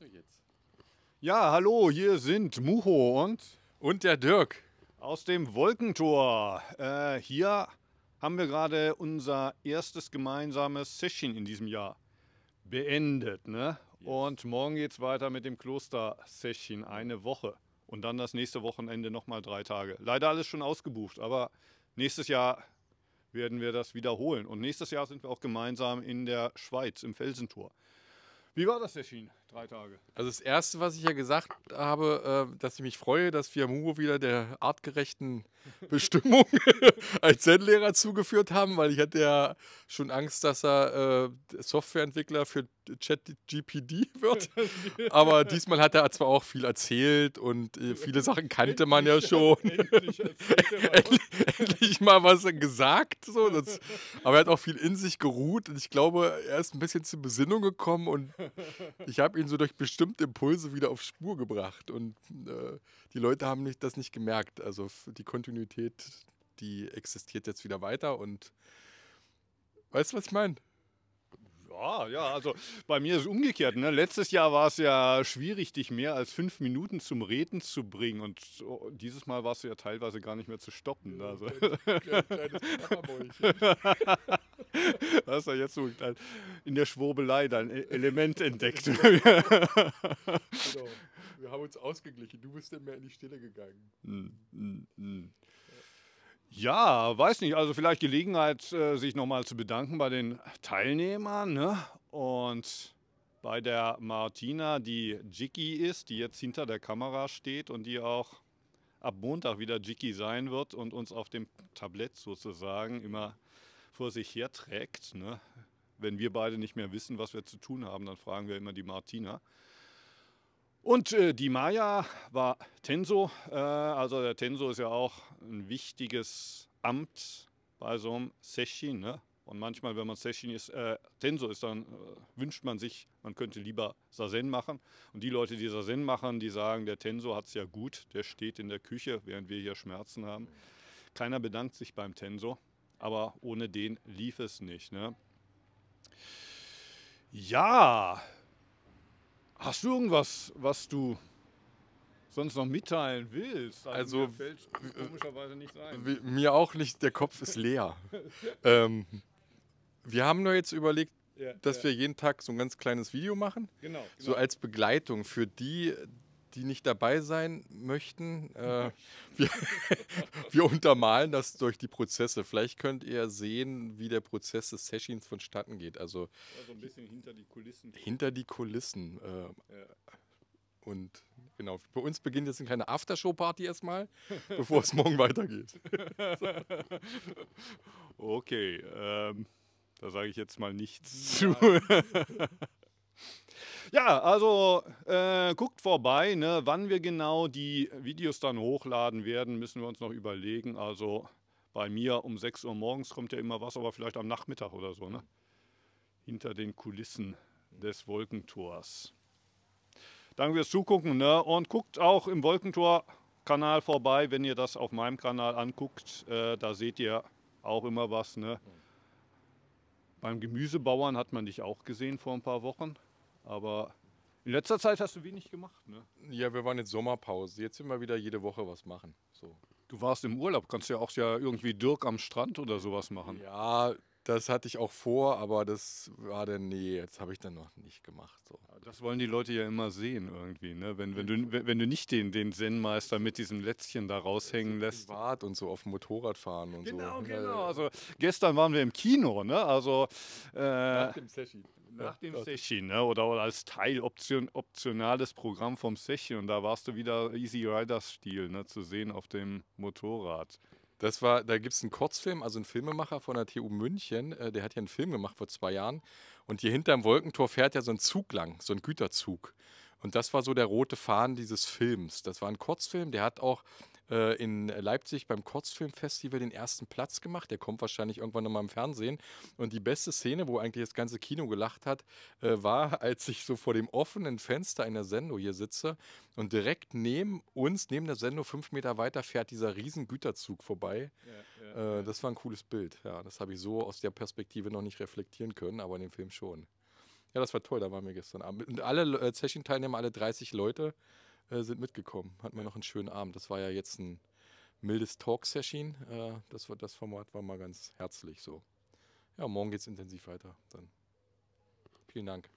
jetzt. Ja, hallo, hier sind Muho und. Und der Dirk. Aus dem Wolkentor. Äh, hier haben wir gerade unser erstes gemeinsames Session in diesem Jahr beendet. Ne? Yes. Und morgen geht es weiter mit dem Kloster-Session. Eine Woche. Und dann das nächste Wochenende nochmal drei Tage. Leider alles schon ausgebucht, aber nächstes Jahr werden wir das wiederholen. Und nächstes Jahr sind wir auch gemeinsam in der Schweiz im Felsentor. Wie war das, der Schien? Drei Tage. Also das Erste, was ich ja gesagt habe, äh, dass ich mich freue, dass wir Fiamuro wieder der artgerechten Bestimmung als Zen-Lehrer zugeführt haben, weil ich hatte ja schon Angst, dass er äh, Softwareentwickler für ChatGPD wird. Aber diesmal hat er zwar auch viel erzählt und äh, viele Sachen kannte man ja schon. endlich, endlich, endlich mal was gesagt. So. Das, aber er hat auch viel in sich geruht und ich glaube, er ist ein bisschen zur Besinnung gekommen und ich habe ihn so durch bestimmte Impulse wieder auf Spur gebracht und äh, die Leute haben nicht, das nicht gemerkt. Also die Kontinuität, die existiert jetzt wieder weiter und weißt du, was ich meine? Ja, ja, also bei mir ist es umgekehrt. Ne? Letztes Jahr war es ja schwierig, dich mehr als fünf Minuten zum Reden zu bringen. Und dieses Mal warst du ja teilweise gar nicht mehr zu stoppen. Ja, also. Hast du ja jetzt so in der Schwurbelei dein e-, Element entdeckt. genau. Wir haben uns ausgeglichen. Du bist dann mehr in die Stille gegangen. Mm, mm, mm. Ja, weiß nicht. Also vielleicht Gelegenheit, äh, sich nochmal zu bedanken bei den Teilnehmern ne? und bei der Martina, die Jiki ist, die jetzt hinter der Kamera steht und die auch ab Montag wieder Jiki sein wird und uns auf dem Tablett sozusagen immer vor sich her trägt. Ne? Wenn wir beide nicht mehr wissen, was wir zu tun haben, dann fragen wir immer die Martina. Und äh, die Maya war Tenso. Äh, also der Tenso ist ja auch ein wichtiges Amt bei so einem Session. Ne? Und manchmal, wenn man Session ist, äh, Tenso ist, dann äh, wünscht man sich, man könnte lieber Sazen machen. Und die Leute, die Sazen machen, die sagen, der Tenso hat es ja gut, der steht in der Küche, während wir hier Schmerzen haben. Keiner bedankt sich beim Tenso, aber ohne den lief es nicht. Ne? Ja, Hast du irgendwas, was du sonst noch mitteilen willst? Also, also mir fällt komischerweise nichts ein. Mir auch nicht, der Kopf ist leer. ähm, wir haben nur jetzt überlegt, ja, dass ja. wir jeden Tag so ein ganz kleines Video machen. Genau, genau. So als Begleitung für die, die nicht dabei sein möchten, äh, mhm. wir, wir, untermalen das durch die Prozesse. Vielleicht könnt ihr sehen, wie der Prozess des Sessions vonstatten geht. Also ja, ein bisschen hinter die Kulissen. Hinter die Kulissen. Äh, ja. Und genau, bei uns beginnt jetzt eine kleine Aftershow-Party erstmal, bevor es morgen weitergeht. okay, ähm, da sage ich jetzt mal nichts Nein. zu. Ja, also äh, guckt vorbei. Ne? Wann wir genau die Videos dann hochladen werden, müssen wir uns noch überlegen. Also bei mir um 6 Uhr morgens kommt ja immer was, aber vielleicht am Nachmittag oder so. Ne? Hinter den Kulissen des Wolkentors. Danke fürs Zugucken ne? und guckt auch im Wolkentor-Kanal vorbei, wenn ihr das auf meinem Kanal anguckt. Äh, da seht ihr auch immer was. Ne? Beim Gemüsebauern hat man dich auch gesehen vor ein paar Wochen. Aber in letzter Zeit hast du wenig gemacht, ne? Ja, wir waren jetzt Sommerpause. Jetzt sind wir wieder jede Woche was machen. So. Du warst im Urlaub, kannst ja auch ja irgendwie Dirk am Strand oder sowas machen. Ja, das hatte ich auch vor, aber das war dann, nee, jetzt habe ich dann noch nicht gemacht. So. Das wollen die Leute ja immer sehen irgendwie, ne? Wenn, wenn, du, wenn du nicht den, den Zen-Meister mit diesem Lätzchen da raushängen lässt. Privat und so auf dem Motorrad fahren und genau, so. Genau, genau. Also gestern waren wir im Kino, ne? Also äh, nach dem Session. Nach dem Sechi, ne? oder, oder als Teiloption, optionales Programm vom Sechi. Und da warst du wieder Easy Riders-Stil ne? zu sehen auf dem Motorrad. Das war, da gibt es einen Kurzfilm, also ein Filmemacher von der TU München, äh, der hat ja einen Film gemacht vor zwei Jahren. Und hier hinterm Wolkentor fährt ja so ein Zug lang, so ein Güterzug. Und das war so der rote Faden dieses Films. Das war ein Kurzfilm, der hat auch äh, in Leipzig beim Kurzfilmfestival den ersten Platz gemacht. Der kommt wahrscheinlich irgendwann nochmal im Fernsehen. Und die beste Szene, wo eigentlich das ganze Kino gelacht hat, äh, war, als ich so vor dem offenen Fenster in der Sendung hier sitze und direkt neben uns, neben der Sendung, fünf Meter weiter fährt dieser riesen Güterzug vorbei. Ja, ja, äh, das war ein cooles Bild. Ja, das habe ich so aus der Perspektive noch nicht reflektieren können, aber in dem Film schon. Ja, das war toll, da waren wir gestern Abend. Und alle äh, Session-Teilnehmer, alle 30 Leute äh, sind mitgekommen. Hatten wir noch einen schönen Abend. Das war ja jetzt ein mildes Talk-Session. Äh, das, das Format war mal ganz herzlich so. Ja, morgen geht es intensiv weiter. Dann vielen Dank.